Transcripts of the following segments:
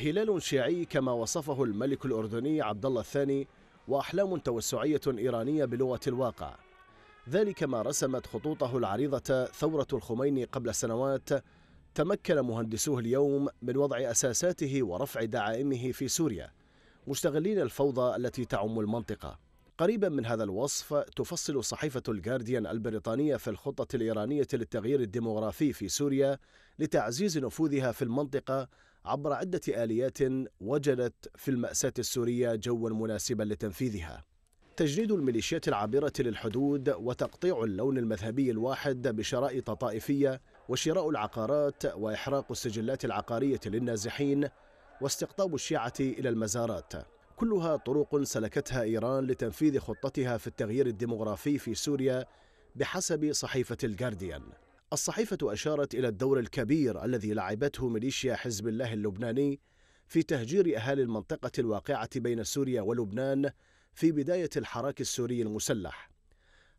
هلال شيعي كما وصفه الملك الأردني عبد الله الثاني وأحلام توسعية إيرانية بلغة الواقع ذلك ما رسمت خطوطه العريضة ثورة الخميني قبل سنوات تمكن مهندسوه اليوم من وضع أساساته ورفع دعائمه في سوريا مستغلين الفوضى التي تعم المنطقة قريبا من هذا الوصف تفصل صحيفة الجارديان البريطانية في الخطة الإيرانية للتغيير الديموغرافي في سوريا لتعزيز نفوذها في المنطقة عبر عدة آليات وجدت في المأساة السورية جوا مناسبا لتنفيذها تجنيد الميليشيات العابرة للحدود وتقطيع اللون المذهبي الواحد بشرائط طائفية وشراء العقارات وإحراق السجلات العقارية للنازحين واستقطاب الشيعة إلى المزارات كلها طرق سلكتها إيران لتنفيذ خطتها في التغيير الديمغرافي في سوريا بحسب صحيفة الجارديان الصحيفة أشارت إلى الدور الكبير الذي لعبته ميليشيا حزب الله اللبناني في تهجير أهالي المنطقة الواقعة بين سوريا ولبنان في بداية الحراك السوري المسلح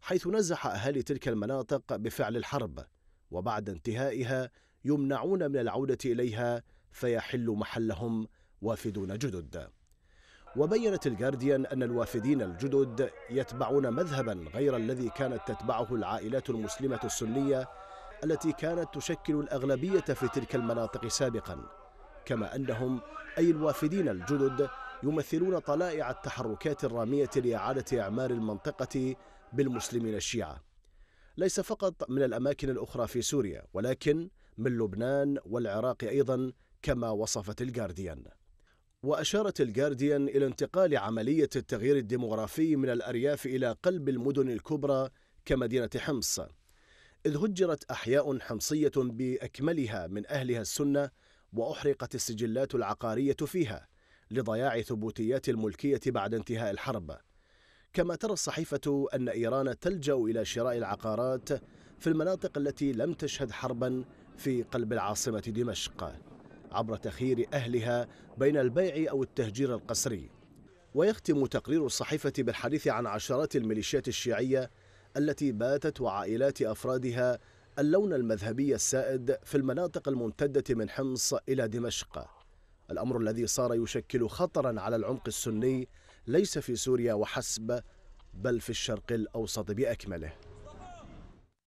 حيث نزح أهالي تلك المناطق بفعل الحرب وبعد انتهائها يمنعون من العودة إليها فيحل محلهم وافدون جدد وبينت الجارديان أن الوافدين الجدد يتبعون مذهبا غير الذي كانت تتبعه العائلات المسلمة السنية التي كانت تشكل الأغلبية في تلك المناطق سابقا كما أنهم أي الوافدين الجدد يمثلون طلائع التحركات الرامية لإعادة إعمار المنطقة بالمسلمين الشيعة ليس فقط من الأماكن الأخرى في سوريا ولكن من لبنان والعراق أيضا كما وصفت الجارديان وأشارت الجارديان إلى انتقال عملية التغيير الديمغرافي من الأرياف إلى قلب المدن الكبرى كمدينة حمص إذ هجرت أحياء حمصية بأكملها من أهلها السنة وأحرقت السجلات العقارية فيها لضياع ثبوتيات الملكية بعد انتهاء الحرب كما ترى الصحيفة أن إيران تلجأ إلى شراء العقارات في المناطق التي لم تشهد حربا في قلب العاصمة دمشق عبر تخيير أهلها بين البيع أو التهجير القسري ويختم تقرير الصحيفة بالحديث عن عشرات الميليشيات الشيعية التي باتت وعائلات أفرادها اللون المذهبي السائد في المناطق الممتدة من حمص إلى دمشق الأمر الذي صار يشكل خطرا على العمق السني ليس في سوريا وحسب بل في الشرق الأوسط بأكمله